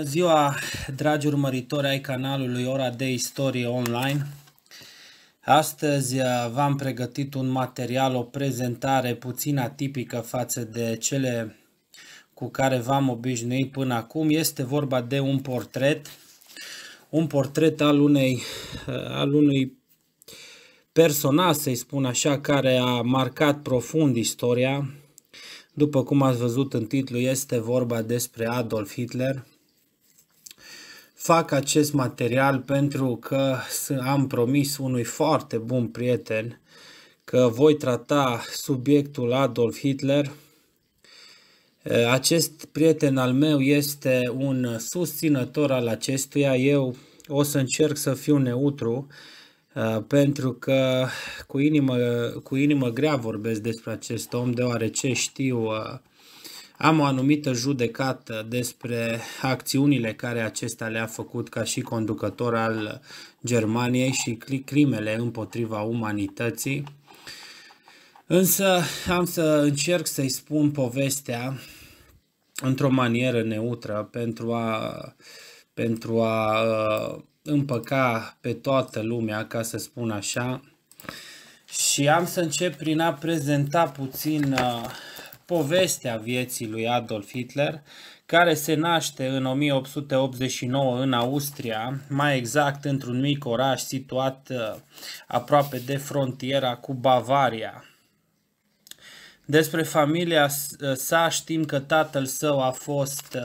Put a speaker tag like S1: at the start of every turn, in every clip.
S1: Bună ziua, dragi urmăritori ai canalului Ora de Istorie Online. Astăzi uh, v-am pregătit un material, o prezentare puțin atipică față de cele cu care v-am obișnuit până acum. Este vorba de un portret, un portret al, unei, uh, al unui personaj, să-i spun așa, care a marcat profund istoria. După cum ați văzut în titlu, este vorba despre Adolf Hitler fac acest material pentru că am promis unui foarte bun prieten că voi trata subiectul Adolf Hitler. Acest prieten al meu este un susținător al acestuia. Eu o să încerc să fiu neutru pentru că cu inimă, cu inimă grea vorbesc despre acest om, deoarece știu am o anumită judecată despre acțiunile care acesta le-a făcut ca și conducător al Germaniei și crimele împotriva umanității. Însă am să încerc să-i spun povestea într-o manieră neutră pentru a, pentru a uh, împăca pe toată lumea, ca să spun așa. Și am să încep prin a prezenta puțin uh, povestea vieții lui Adolf Hitler, care se naște în 1889 în Austria, mai exact într-un mic oraș situat uh, aproape de frontiera cu Bavaria. Despre familia uh, sa știm că tatăl său a fost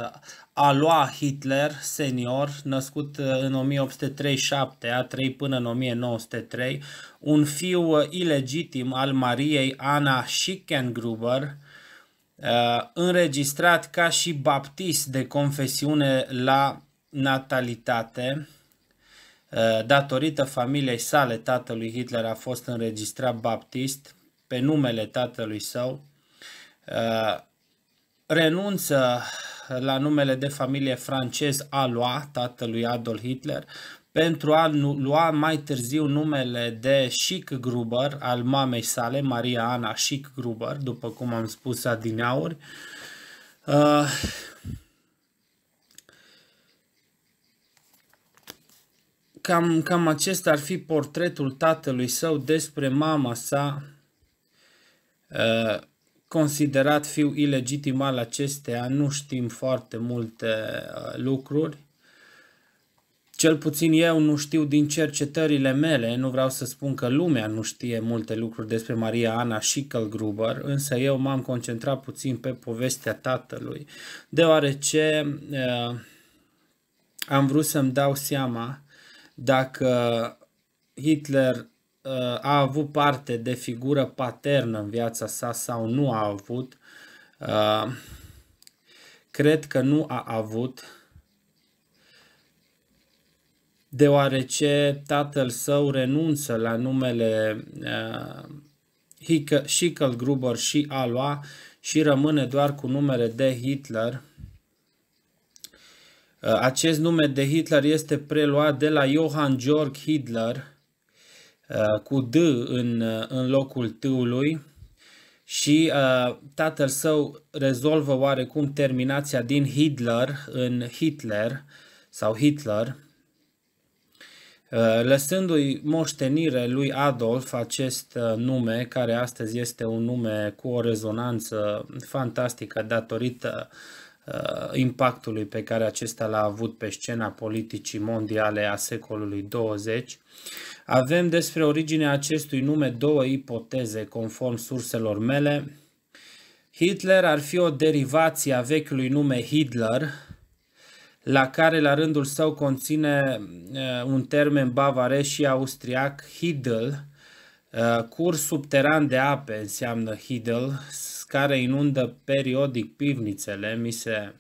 S1: Aloa uh, Hitler senior, născut în 1837, a trăit până în 1903, un fiu ilegitim al Mariei Ana Schickengruber, Uh, înregistrat ca și baptist de confesiune la natalitate. Uh, datorită familiei sale, tatălui Hitler a fost înregistrat baptist pe numele tatălui său. Uh, renunță la numele de familie francez Alois, tatălui Adolf Hitler, pentru a lua mai târziu numele de Schick Gruber al mamei sale, Maria Ana Schick Gruber, după cum am spus adineauri. Uh, cam, cam acesta ar fi portretul tatălui său despre mama sa, uh, considerat fiu ilegitim al acesteia, nu știm foarte multe uh, lucruri. Cel puțin eu nu știu din cercetările mele, nu vreau să spun că lumea nu știe multe lucruri despre Maria Ana Schickelgruber, însă eu m-am concentrat puțin pe povestea tatălui, deoarece uh, am vrut să-mi dau seama dacă Hitler uh, a avut parte de figură paternă în viața sa sau nu a avut. Uh, cred că nu a avut deoarece tatăl său renunță la numele uh, Schickelgruber și Alua și rămâne doar cu numele de Hitler. Uh, acest nume de Hitler este preluat de la Johann Georg Hitler uh, cu D în, uh, în locul T-ului și uh, tatăl său rezolvă oarecum terminația din Hitler în Hitler sau Hitler Uh, lăsându-i moștenire lui Adolf acest uh, nume, care astăzi este un nume cu o rezonanță fantastică datorită uh, impactului pe care acesta l-a avut pe scena politicii mondiale a secolului 20. Avem despre originea acestui nume două ipoteze conform surselor mele. Hitler ar fi o derivație a vechiului nume Hitler, la care la rândul său conține uh, un termen bavarez și austriac, Hiddel, uh, curs subteran de ape înseamnă Hiddel, care inundă periodic pivnițele, mi se,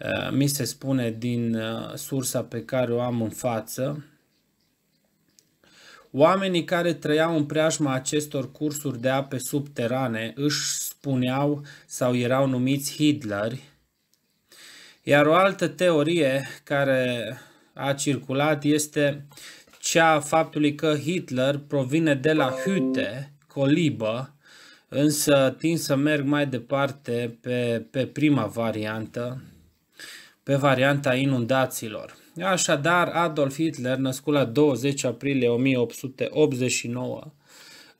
S1: uh, mi se spune din sursa pe care o am în față. Oamenii care trăiau în preajma acestor cursuri de ape subterane își spuneau sau erau numiți Hidleri, iar o altă teorie care a circulat este cea a faptului că Hitler provine de la Hüte, colibă, însă tind să merg mai departe pe, pe prima variantă, pe varianta inundațiilor. Așadar, Adolf Hitler, născut la 20 aprilie 1889,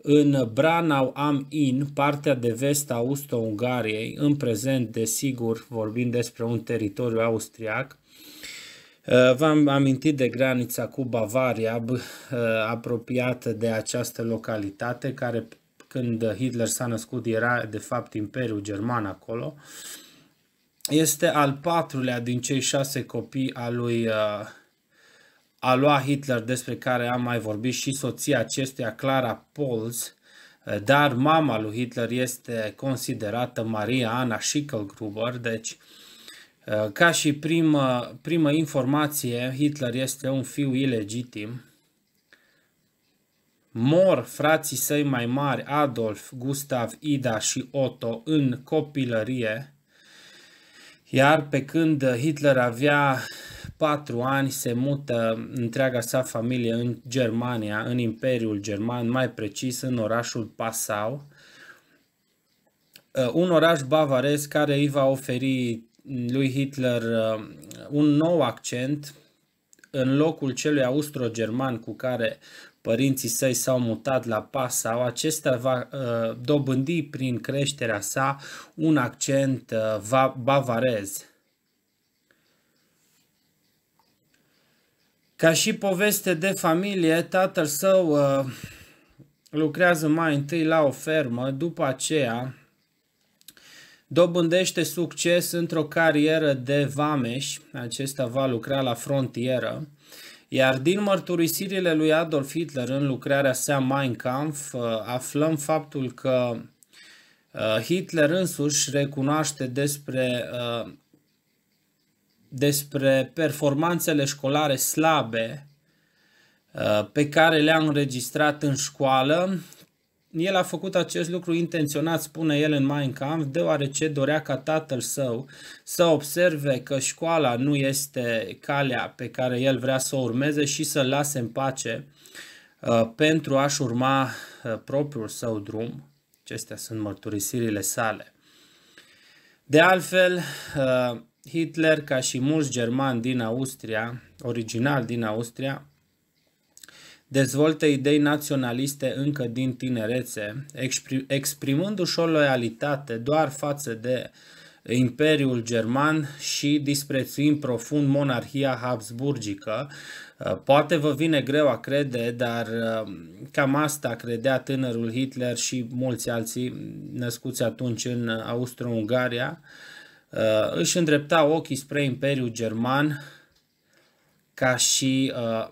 S1: în Branau am in, partea de vest a Austro-Ungariei, în prezent, desigur, vorbim despre un teritoriu austriac, uh, V-am amintit de granița cu Bavaria, uh, apropiată de această localitate, care când Hitler s-a născut era de fapt Imperiul German acolo. Este al patrulea din cei șase copii al lui uh, a lua Hitler despre care am mai vorbit și soția acestuia, Clara Pols, eh, dar mama lui Hitler este considerată Maria Anna Schickelgruber, deci eh, ca și primă, primă informație, Hitler este un fiu ilegitim. Mor frații săi mai mari, Adolf, Gustav, Ida și Otto, în copilărie, iar pe când Hitler avea 4 ani se mută întreaga sa familie în Germania, în Imperiul German, mai precis în orașul Passau, uh, un oraș bavarez care îi va oferi lui Hitler uh, un nou accent în locul celui austro-german cu care părinții săi s-au mutat la Passau, acesta va uh, dobândi prin creșterea sa un accent bavarez Ca și poveste de familie, tatăl său uh, lucrează mai întâi la o fermă, după aceea dobândește succes într-o carieră de vameș, acesta va lucra la frontieră, iar din mărturisirile lui Adolf Hitler în lucrarea sa Mein Kampf, uh, aflăm faptul că uh, Hitler însuși recunoaște despre despre performanțele școlare slabe uh, pe care le-a înregistrat în școală. El a făcut acest lucru intenționat, spune el în Mein Kampf, deoarece dorea ca tatăl său să observe că școala nu este calea pe care el vrea să o urmeze și să-l lase în pace uh, pentru a-și urma uh, propriul său drum. Acestea sunt mărturisirile sale. De altfel, Hitler, ca și mulți germani din Austria, original din Austria, dezvoltă idei naționaliste încă din tinerețe, exprimându-și o loialitate doar față de Imperiul German și disprețuind profund monarhia habsburgică. Uh, poate vă vine greu a crede, dar uh, cam asta credea tânărul Hitler și mulți alții născuți atunci în Austro-Ungaria. Uh, își îndrepta ochii spre Imperiul German ca și uh,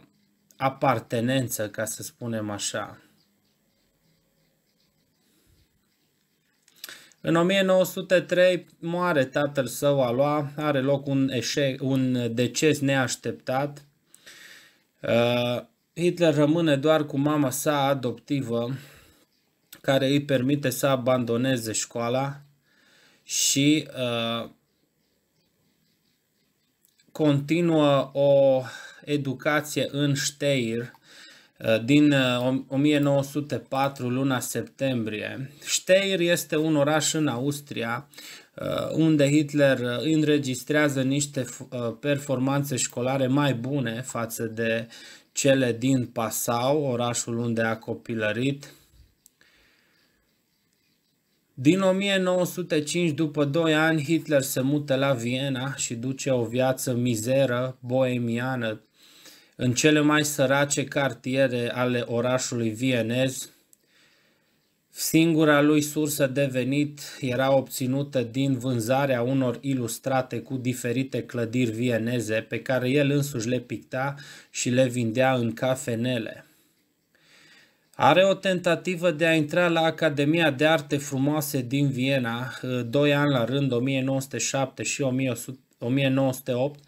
S1: apartenență, ca să spunem așa. În 1903 moare tatăl său lua, are loc un, eșec, un deces neașteptat. Uh, Hitler rămâne doar cu mama sa adoptivă, care îi permite să abandoneze școala și uh, continuă o educație în Steyr uh, din 1904, uh, luna septembrie. Steyr este un oraș în Austria uh, unde Hitler înregistrează niște performanțe școlare mai bune față de cele din Passau, orașul unde a copilărit din 1905, după 2 ani, Hitler se mută la Viena și duce o viață mizeră, boemiană, în cele mai sărace cartiere ale orașului vienez. Singura lui sursă de venit era obținută din vânzarea unor ilustrate cu diferite clădiri vieneze pe care el însuși le picta și le vindea în cafenele. Are o tentativă de a intra la Academia de Arte Frumoase din Viena, uh, doi ani la rând, 1907 și 1908,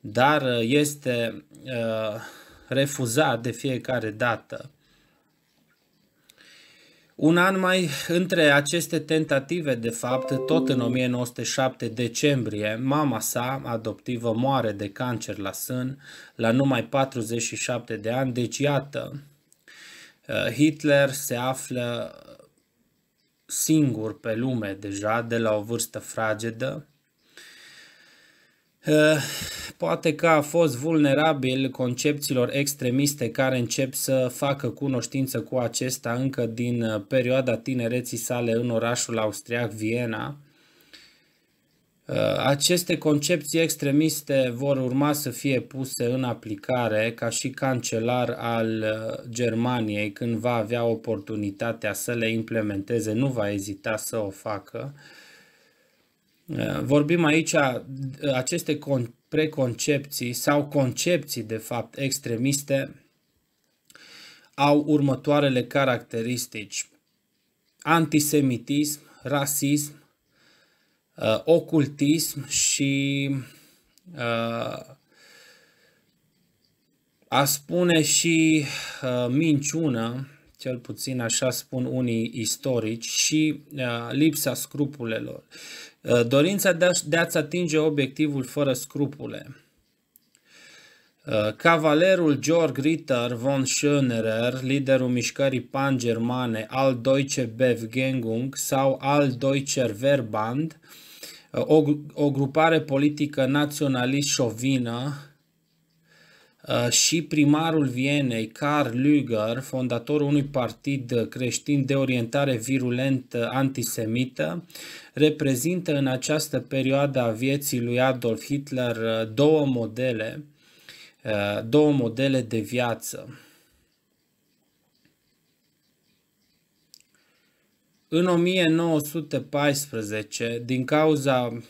S1: dar uh, este uh, refuzat de fiecare dată. Un an mai între aceste tentative, de fapt, tot în 1907 decembrie, mama sa, adoptivă, moare de cancer la sân, la numai 47 de ani, deci iată, Uh, Hitler se află uh, singur pe lume deja de la o vârstă fragedă. Uh, poate că a fost vulnerabil concepțiilor extremiste care încep să facă cunoștință cu acesta încă din perioada tinereții sale în orașul austriac Viena, Uh, aceste concepții extremiste vor urma să fie puse în aplicare ca și cancelar al uh, Germaniei când va avea oportunitatea să le implementeze, nu va ezita să o facă. Uh, vorbim aici aceste preconcepții sau concepții de fapt extremiste au următoarele caracteristici. Antisemitism, rasism, uh, ocultism și uh, a spune și uh, minciună, cel puțin așa spun unii istorici, și uh, lipsa scrupulelor. Uh, dorința de, a, de a-ți atinge obiectivul fără scrupule. Uh, cavalerul Georg Ritter von Schönerer, liderul mișcării pan-germane al Deutsche Bewegung sau al Deutscher Verband, uh, o, o grupare politică naționalist-șovină uh, și primarul Vienei, Karl Lüger, fondatorul unui partid creștin de orientare virulent antisemită, reprezintă în această perioadă a vieții lui Adolf Hitler două modele, uh, două modele de viață. În 1914, din cauza eh,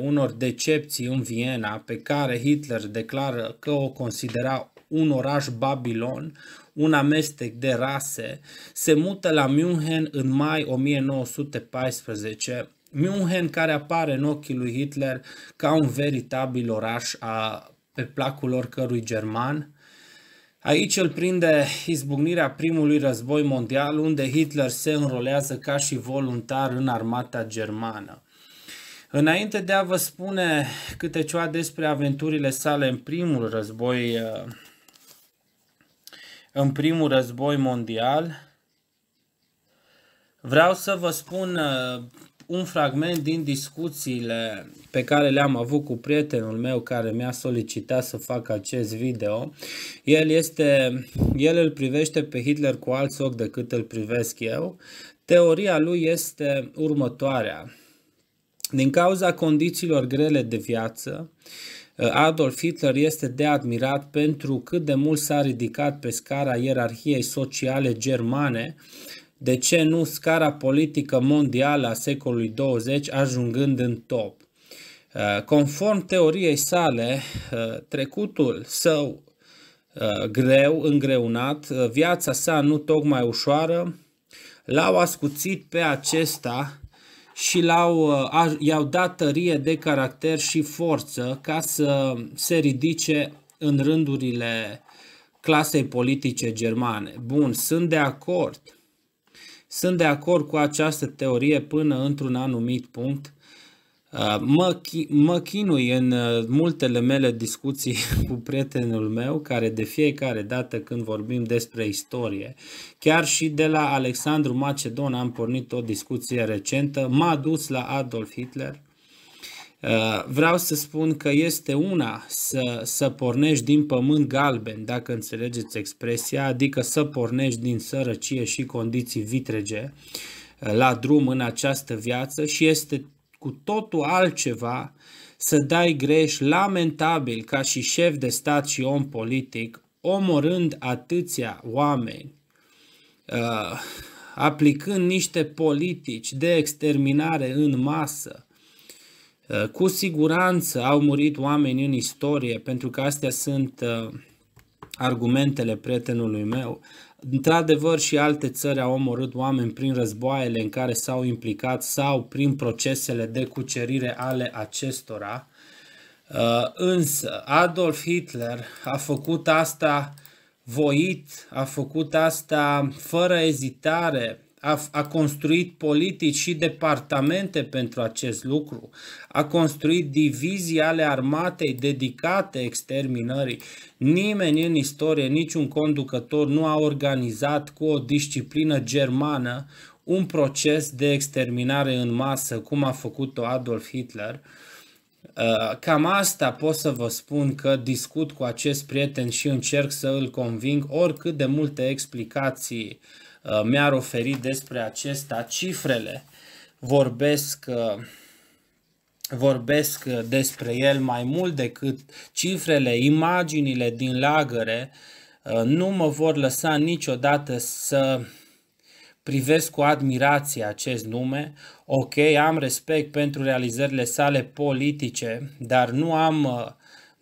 S1: unor decepții în Viena, pe care Hitler declară că o considera un oraș Babilon, un amestec de rase, se mută la München în mai 1914, München care apare în ochii lui Hitler ca un veritabil oraș a, pe placul oricărui german, Aici îl prinde izbucnirea primului război mondial, unde Hitler se înrolează ca și voluntar în armata germană. Înainte de a vă spune câte ceva despre aventurile sale în primul război uh, în primul război mondial, vreau să vă spun uh, un fragment din discuțiile pe care le-am avut cu prietenul meu care mi-a solicitat să fac acest video. El, este, el îl privește pe Hitler cu alți ochi decât îl privesc eu. Teoria lui este următoarea. Din cauza condițiilor grele de viață, Adolf Hitler este de admirat pentru cât de mult s-a ridicat pe scara ierarhiei sociale germane de ce nu scara politică mondială a secolului 20 ajungând în top. Uh, conform teoriei sale, uh, trecutul său uh, greu, îngreunat, viața sa nu tocmai ușoară, l-au ascuțit pe acesta și l-au, i-au dat tărie de caracter și forță ca să se ridice în rândurile clasei politice germane. Bun, sunt de acord sunt de acord cu această teorie până într-un anumit punct. Uh, mă, mă chinui în uh, multele mele discuții cu prietenul meu, care de fiecare dată când vorbim despre istorie, chiar și de la Alexandru Macedon am pornit o discuție recentă, m-a dus la Adolf Hitler, Eh, vreau să spun că este una să, să pornești din pământ galben, dacă înțelegeți expresia, adică să pornești din sărăcie și condiții vitrege eh, la drum în această viață și este cu totul altceva să dai greș lamentabil ca și șef de stat și om politic, omorând atâția oameni, eh, aplicând niște politici de exterminare în masă, Uh, cu siguranță au murit oameni în istorie, pentru că astea sunt uh, argumentele prietenului meu. Într-adevăr și alte țări au omorât oameni prin războaiele în care s-au implicat sau prin procesele de cucerire ale acestora. Uh, însă Adolf Hitler a făcut asta voit, a făcut asta fără ezitare, a, a construit politici și departamente pentru acest lucru, a construit divizii ale armatei dedicate exterminării. Nimeni în istorie, niciun conducător nu a organizat cu o disciplină germană un proces de exterminare în masă, cum a făcut-o Adolf Hitler. Uh, cam asta pot să vă spun că discut cu acest prieten și încerc să îl conving oricât de multe explicații uh, Uh, mi-ar oferi despre acesta. Cifrele vorbesc uh, vorbesc despre el mai mult decât cifrele, imaginile din lagăre uh, nu mă vor lăsa niciodată să privesc cu admirație acest nume. Ok, am respect pentru realizările sale politice, dar nu am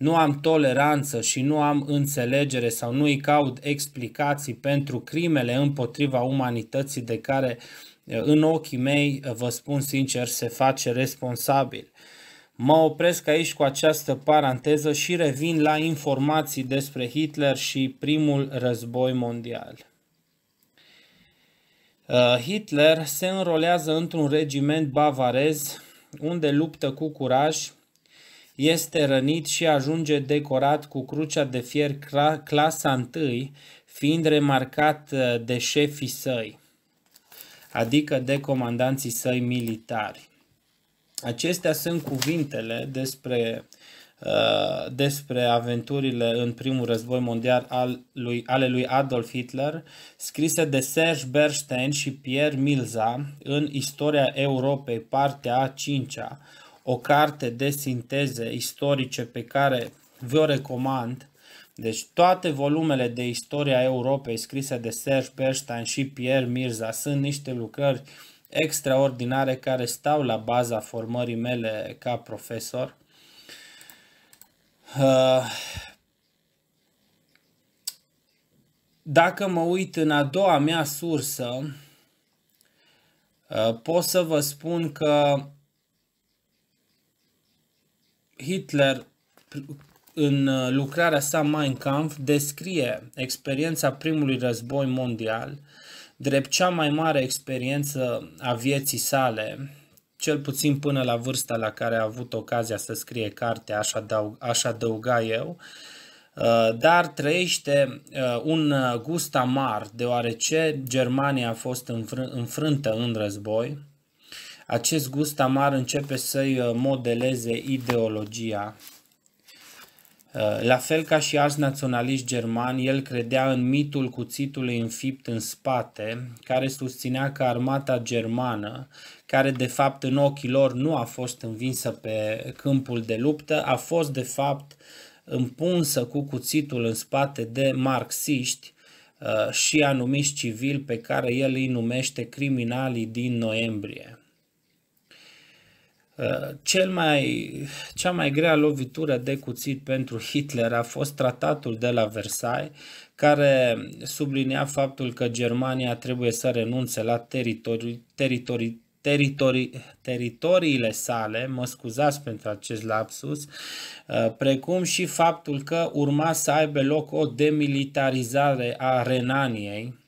S1: nu am toleranță și nu am înțelegere sau nu îi caut explicații pentru crimele împotriva umanității de care eh, în ochii mei, eh, vă spun sincer, se face responsabil. Mă opresc aici cu această paranteză și revin la informații despre Hitler și primul război mondial. Eh, Hitler se înrolează într-un regiment bavarez unde luptă cu curaj este rănit și ajunge decorat cu crucea de fier clasa 1, fiind remarcat uh, de șefii săi, adică de comandanții săi militari. Acestea sunt cuvintele despre, uh, despre aventurile în primul război mondial al lui, ale lui Adolf Hitler, scrise de Serge Bernstein și Pierre Milza în Istoria Europei, partea a 5-a, o carte de sinteze istorice pe care vă recomand. Deci toate volumele de istoria Europei scrise de Serge Perstein și Pierre Mirza sunt niște lucrări extraordinare care stau la baza formării mele ca profesor. Uh, dacă mă uit în a doua mea sursă, uh, pot să vă spun că Hitler în uh, lucrarea sa Mein Kampf descrie experiența primului război mondial drept cea mai mare experiență a vieții sale, cel puțin până la vârsta la care a avut ocazia să scrie cartea, aș, adaug, aș adăuga eu, uh, dar trăiește uh, un gust amar, deoarece Germania a fost înfrântă în război, acest gust amar începe să-i uh, modeleze ideologia. Uh, la fel ca și alți naționaliști germani, el credea în mitul cuțitului înfipt în spate, care susținea că armata germană, care de fapt în ochii lor nu a fost învinsă pe câmpul de luptă, a fost de fapt împunsă cu cuțitul în spate de marxiști uh, și anumiți civili pe care el îi numește criminalii din noiembrie. Eh, cel mai, cea mai grea lovitură de cuțit pentru Hitler a fost tratatul de la Versailles, care sublinea faptul că Germania trebuie să renunțe la teritori, teritori, teritori, teritoriile sale, mă scuzați pentru acest lapsus, eh, precum și faptul că urma să aibă loc o demilitarizare a Renaniei,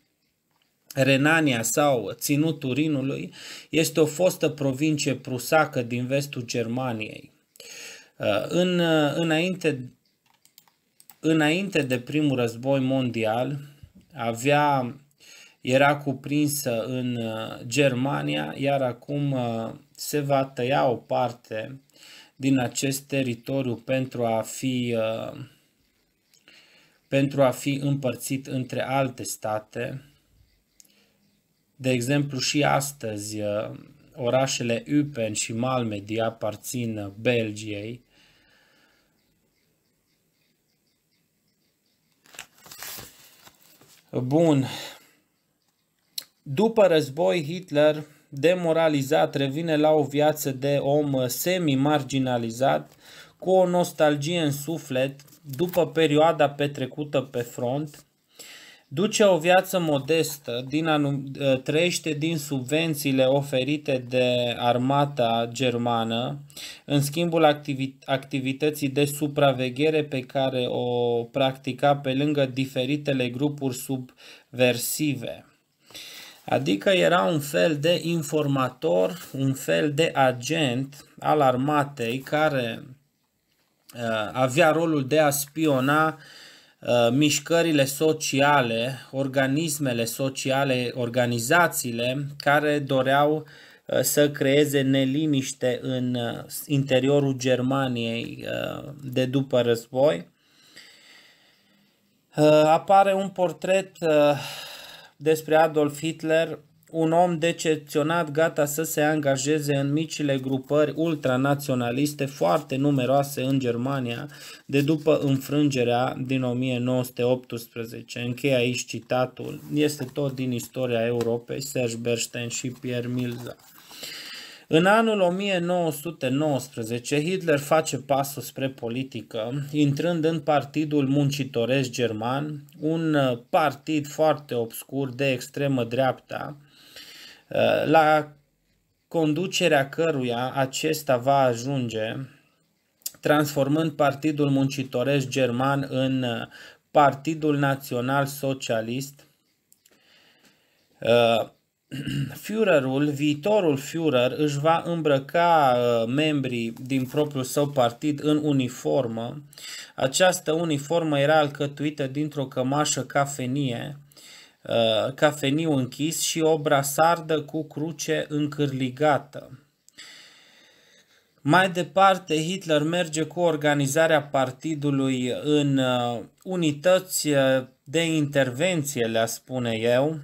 S1: Renania sau Ținut Turinului este o fostă provincie prusacă din vestul Germaniei. Uh, în, uh, înainte, înainte de primul război mondial avea, era cuprinsă în uh, Germania, iar acum se va tăia o parte din acest teritoriu pentru a fi pentru a fi împărțit între alte state de exemplu, și astăzi uh, orașele Eupen și Malmedy aparțin uh, Belgiei. Bun. După război, Hitler, demoralizat, revine la o viață de om uh, semi-marginalizat, cu o nostalgie în suflet, după perioada petrecută pe front, duce o viață modestă, din anum- ă, trăiește din subvențiile oferite de armata germană, în schimbul activi- activității de supraveghere pe care o practica pe lângă diferitele grupuri subversive. Adică era un fel de informator, un fel de agent al armatei care uh, avea rolul de a spiona uh, Uh, mișcările sociale, organismele sociale, organizațiile care doreau uh, să creeze neliniște în uh, interiorul Germaniei de după război. Apare un portret despre Adolf Hitler un om decepționat gata să se angajeze în micile grupări ultranaționaliste foarte numeroase în Germania de după înfrângerea din 1918. Încheie aici citatul. Este tot din istoria Europei, Serge Bernstein și Pierre Milza. În anul 1919, Hitler face pasul spre politică, intrând în Partidul Muncitoresc German, un uh, partid foarte obscur de extremă dreapta, Uh, la conducerea căruia acesta va ajunge, transformând Partidul Muncitoresc German în uh, Partidul Național Socialist. Uh, Führerul, viitorul Führer își va îmbrăca membrii din propriul său partid în uniformă. Această uniformă era alcătuită dintr-o cămașă cafenie, Uh, cafeniu închis și o brasardă cu cruce încârligată. Mai departe, Hitler merge cu organizarea partidului în uh, unități uh, de intervenție, le spune eu.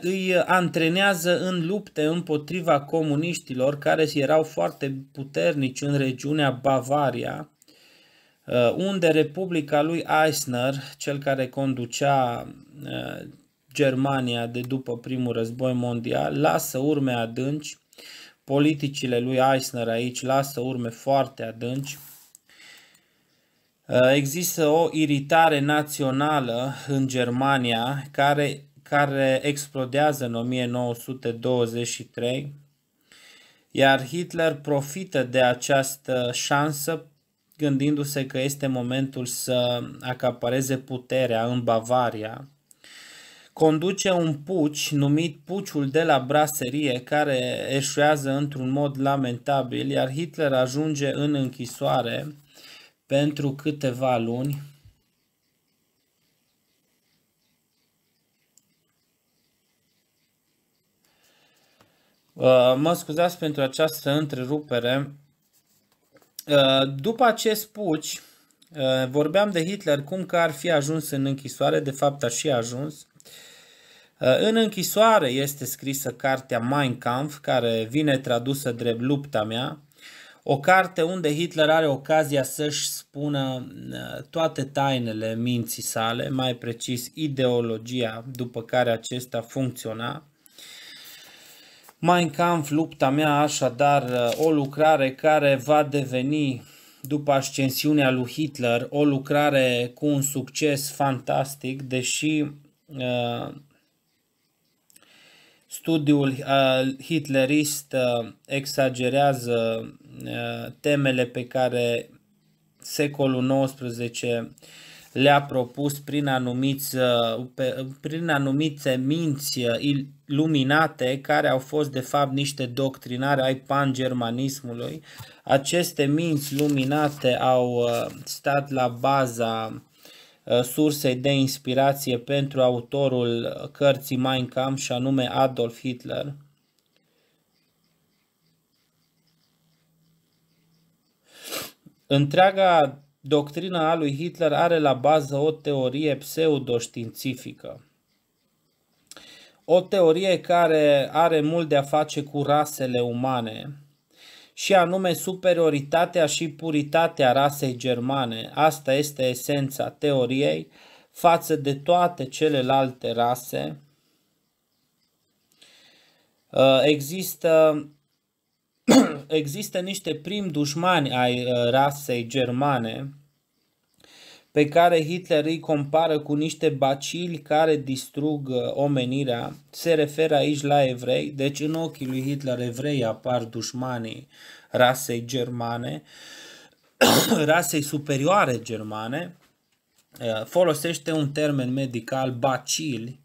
S1: Îi antrenează în lupte împotriva comuniștilor care erau foarte puternici în regiunea Bavaria Uh, unde Republica lui Eisner, cel care conducea uh, Germania de după primul război mondial, lasă urme adânci. Politicile lui Eisner aici lasă urme foarte adânci. Uh, există o iritare națională în Germania care, care explodează în 1923, iar Hitler profită de această șansă gândindu-se că este momentul să acapareze puterea în Bavaria. Conduce un puci numit Puciul de la Braserie, care eșuează într-un mod lamentabil, iar Hitler ajunge în închisoare pentru câteva luni, uh, Mă scuzați pentru această întrerupere. Uh, după acest puci, uh, vorbeam de Hitler cum că ar fi ajuns în închisoare, de fapt ar și ajuns. Uh, în închisoare este scrisă cartea Mein Kampf, care vine tradusă drept Lupta mea, o carte unde Hitler are ocazia să-și spună toate tainele minții sale, mai precis ideologia după care acesta funcționa. Mein Kampf, lupta mea, așadar, uh, o lucrare care va deveni, după ascensiunea lui Hitler, o lucrare cu un succes fantastic, deși uh, studiul uh, hitlerist uh, exagerează uh, temele pe care secolul XIX le-a propus prin, anumiți, uh, pe, prin anumite minți uh, iluminate care au fost de fapt niște doctrinare ai pangermanismului. Aceste minți luminate au uh, stat la baza sursei de inspirație pentru autorul cărții Mein Kampf și anume Adolf Hitler. Întreaga Doctrina lui Hitler are la bază o teorie pseudoștiințifică. O teorie care are mult de a face cu rasele umane, și anume superioritatea și puritatea rasei germane. Asta este esența teoriei față de toate celelalte rase. Există există niște prim dușmani ai uh, rasei germane pe care Hitler îi compară cu niște bacili care distrug uh, omenirea. Se referă aici la evrei, deci în ochii lui Hitler evrei apar dușmanii rasei germane, rasei superioare germane. Uh, folosește un termen medical, bacili,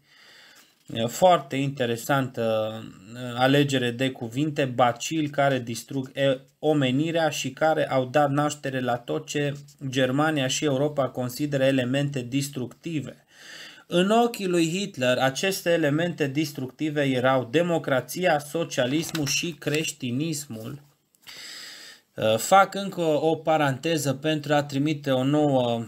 S1: foarte interesantă uh, alegere de cuvinte, bacil care distrug omenirea și care au dat naștere la tot ce Germania și Europa consideră elemente distructive. În ochii lui Hitler, aceste elemente distructive erau democrația, socialismul și creștinismul. Uh, fac încă o paranteză pentru a trimite o nouă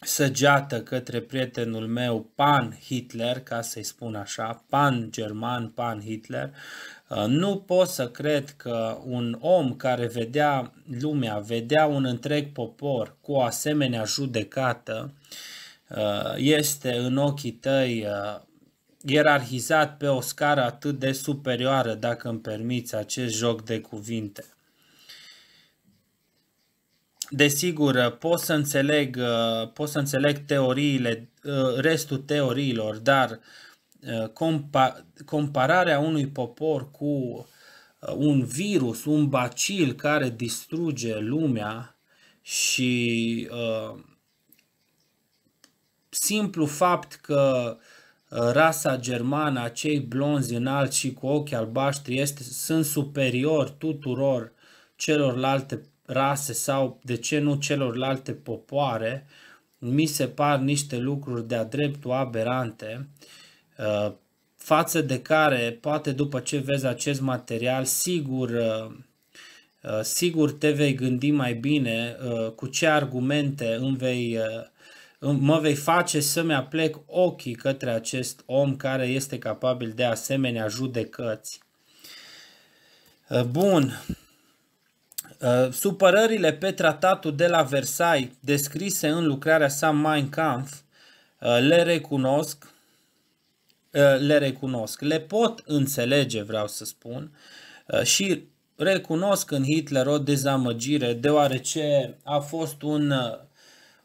S1: săgeată către prietenul meu Pan Hitler, ca să-i spun așa, Pan German, Pan Hitler, uh, nu pot să cred că un om care vedea lumea, vedea un întreg popor cu o asemenea judecată, uh, este în ochii tăi uh, ierarhizat pe o scară atât de superioară, dacă îmi permiți acest joc de cuvinte. Desigur, uh, pot să înțeleg, uh, pot să înțeleg teoriile, uh, restul teoriilor, dar compararea unui popor cu un virus, un bacil care distruge lumea și simplu fapt că rasa germană, acei blonzi înalți și cu ochi albaștri este, sunt superiori tuturor celorlalte rase sau, de ce nu, celorlalte popoare, mi se par niște lucruri de-a dreptul aberante, uh, față de care, poate după ce vezi acest material, sigur, uh, uh, sigur te vei gândi mai bine cu ce argumente îmi vei, mă vei face să-mi aplec ochii către acest om care este capabil de asemenea judecăți. Bun, Uh, supărările pe tratatul de la Versailles, descrise în lucrarea sa Mein Kampf, uh, le recunosc, uh, le recunosc, le pot înțelege, vreau să spun, și recunosc în Hitler o dezamăgire, deoarece a fost un,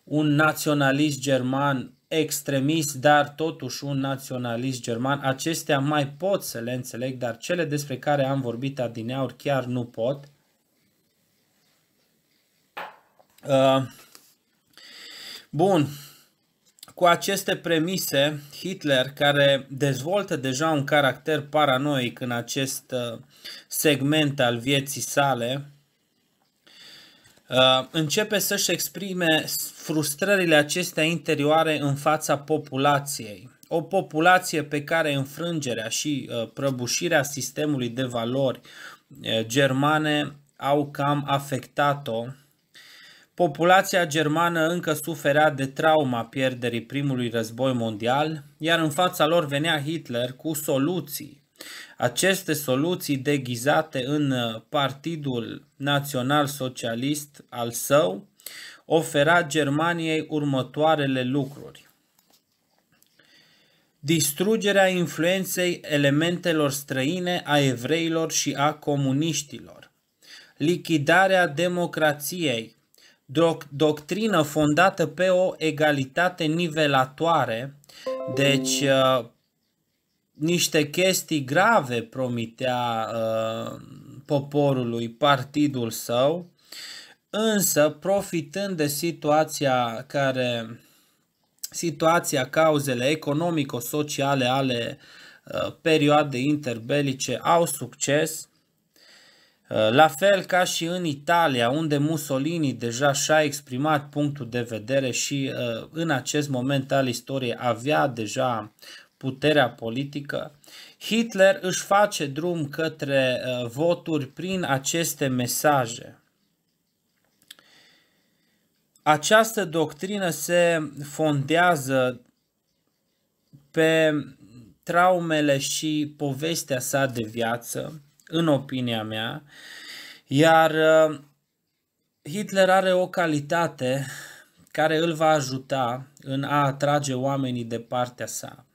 S1: un naționalist german extremist, dar totuși un naționalist german. Acestea mai pot să le înțeleg, dar cele despre care am vorbit adineauri chiar nu pot. Uh, bun. Cu aceste premise, Hitler, care dezvoltă deja un caracter paranoic în acest uh, segment al vieții sale, uh, începe să-și exprime frustrările acestea interioare în fața populației. O populație pe care înfrângerea și prăbușirea sistemului de valori germane au cam afectat-o Populația germană încă suferea de trauma pierderii primului război mondial, iar în fața lor venea Hitler cu soluții. Aceste soluții deghizate în uh, Partidul Național Socialist al său ofera Germaniei următoarele lucruri. Distrugerea influenței elementelor străine a evreilor și a comuniștilor. Lichidarea democrației, doctrină fondată pe o egalitate nivelatoare, deci uh, niște chestii grave promitea uh, poporului partidul său, însă profitând de situația care situația cauzele economico-sociale ale uh, perioadei interbelice au succes Uh, la fel ca și în Italia, unde Mussolini deja și-a exprimat punctul de vedere și uh, în acest moment al istoriei avea deja puterea politică, Hitler își face drum către uh, voturi prin aceste mesaje. Această doctrină se fondează pe traumele și povestea sa de viață, în opinia mea. Iar uh, Hitler are o calitate care îl va ajuta în a atrage oamenii de partea sa.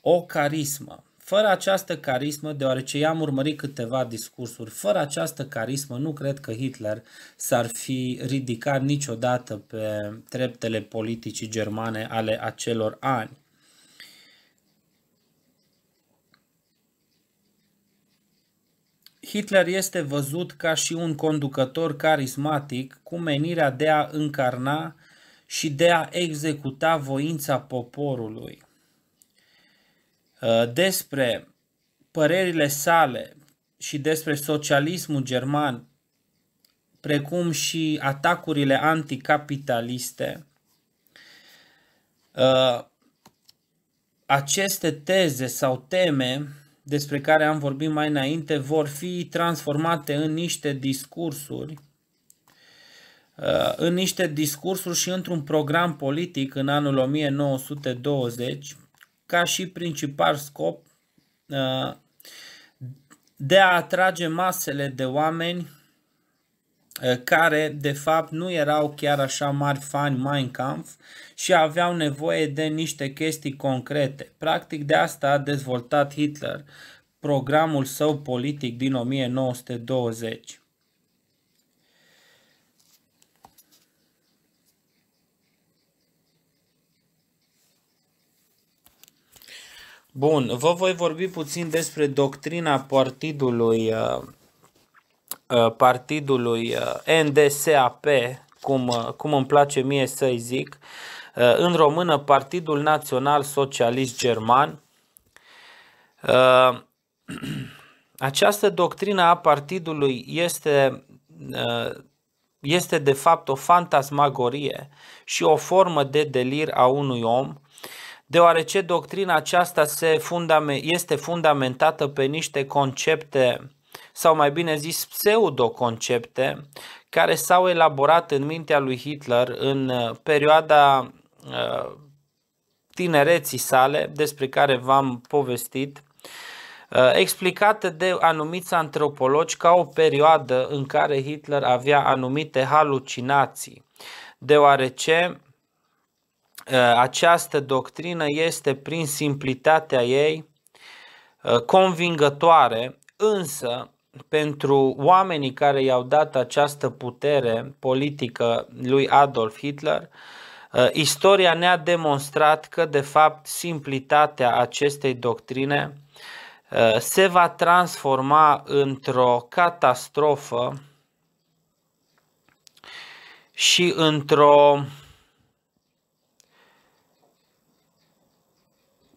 S1: O carismă. Fără această carismă, deoarece i-am urmărit câteva discursuri, fără această carismă nu cred că Hitler s-ar fi ridicat niciodată pe treptele politicii germane ale acelor ani. Hitler este văzut ca și un conducător carismatic cu menirea de a încarna și de a executa voința poporului. Uh, despre părerile sale și despre socialismul german, precum și atacurile anticapitaliste, uh, aceste teze sau teme despre care am vorbit mai înainte vor fi transformate în niște discursuri, uh, în niște discursuri și într-un program politic în anul 1920, ca și principal scop uh, de a atrage masele de oameni Eh, care de fapt nu erau chiar așa mari fani Mein Kampf și aveau nevoie de niște chestii concrete. Practic de asta a dezvoltat Hitler programul său politic din 1920. Bun, vă voi vorbi puțin despre doctrina partidului uh, Uh, partidului uh, NDSAP, cum, uh, cum îmi place mie să-i zic, în română Partidul Național Socialist German. Această doctrină a partidului este, este de fapt o fantasmagorie și o formă de delir a unui om, deoarece doctrina aceasta se fundament, este fundamentată pe niște concepte sau mai bine zis pseudoconcepte care s-au elaborat în mintea lui Hitler în uh, perioada uh, tinereții sale, despre care v-am povestit, uh, explicată de anumiți antropologi ca o perioadă în care Hitler avea anumite halucinații, deoarece această doctrină este prin simplitatea ei convingătoare, însă pentru oamenii care i-au dat această putere politică lui Adolf Hitler, uh, istoria ne-a demonstrat că, de fapt, simplitatea acestei doctrine uh, se va transforma într-o catastrofă și într-o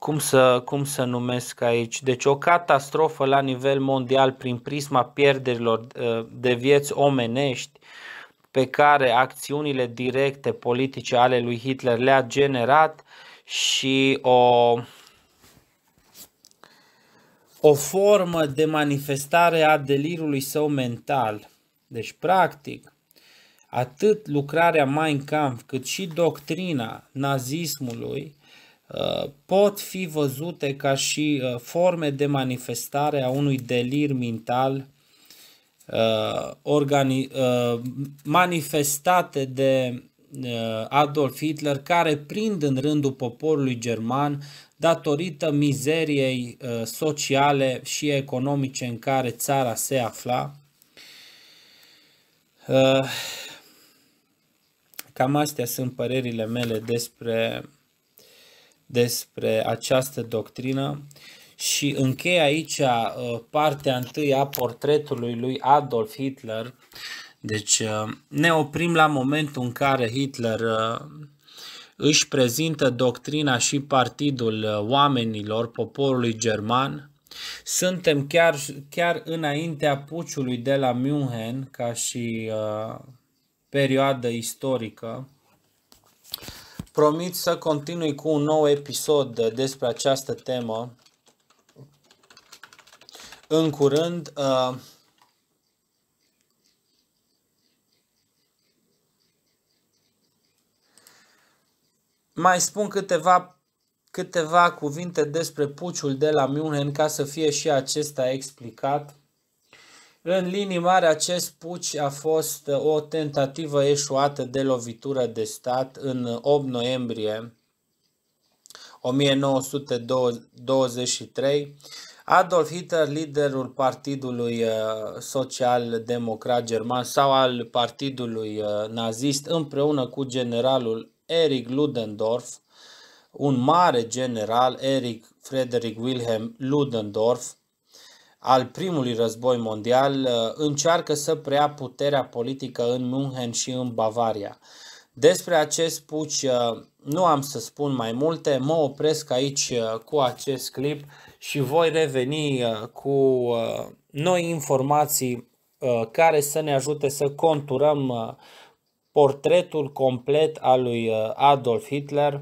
S1: cum să, cum să numesc aici, deci o catastrofă la nivel mondial prin prisma pierderilor ă, de vieți omenești pe care acțiunile directe politice ale lui Hitler le-a generat și o, o formă de manifestare a delirului său mental. Deci, practic, atât lucrarea Mein Kampf cât și doctrina nazismului Uh, pot fi văzute ca și uh, forme de manifestare a unui delir mental uh, manifestate de Adolf Hitler, care prind în rândul poporului german datorită mizeriei sociale și economice în care țara se afla. Cam astea sunt părerile mele despre despre această doctrină și închei aici uh, partea întâi a portretului lui Adolf Hitler. Deci uh, ne oprim la momentul în care Hitler uh, își prezintă doctrina și partidul oamenilor, poporului german. Suntem chiar, chiar înaintea puciului de la München ca și uh, perioadă istorică. Promit să continui cu un nou episod despre această temă în curând. Uh, mai spun câteva, câteva cuvinte despre puciul de la München ca să fie și acesta explicat. În linii mari, acest puci a fost uh, o tentativă eșuată de lovitură de stat în 8 noiembrie 1923. Adolf Hitler, liderul Partidului uh, Social-Democrat German sau al Partidului uh, Nazist, împreună cu generalul Erich Ludendorff, un mare general, Erich Frederick Wilhelm Ludendorff, al primului război mondial uh, încearcă să preia puterea politică în München și în Bavaria. Despre acest puci uh, nu am să spun mai multe, mă opresc aici uh, cu acest clip și voi reveni cu noi informații care să ne ajute să conturăm portretul complet al lui Adolf Hitler.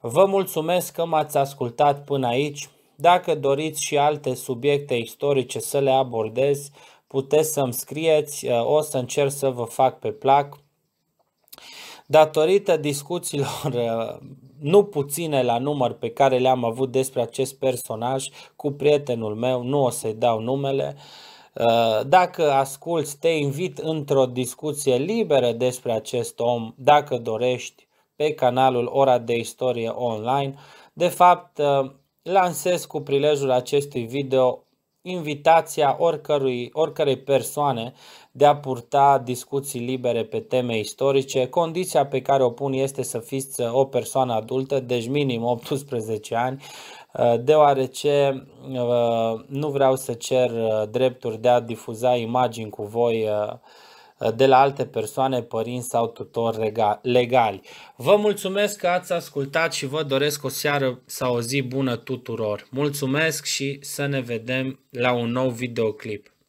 S1: Vă mulțumesc că m-ați ascultat până aici. Dacă doriți și alte subiecte istorice să le abordez, puteți să-mi scrieți, uh, o să încerc să vă fac pe plac. Datorită discuțiilor uh, nu puține la număr pe care le-am avut despre acest personaj cu prietenul meu, nu o să-i dau numele, uh, dacă asculți, te invit într-o discuție liberă despre acest om, dacă dorești, pe canalul Ora de Istorie Online. De fapt, lansez cu prilejul acestui video invitația oricărui, oricărei persoane de a purta discuții libere pe teme istorice. Condiția pe care o pun este să fiți uh, o persoană adultă, deci minim 18 ani, uh, deoarece uh, nu vreau să cer drepturi de a difuza imagini cu voi de la alte persoane, părinți sau tutori legali. Vă mulțumesc că ați ascultat și vă doresc o seară sau o zi bună tuturor. Mulțumesc și să ne vedem la un nou videoclip.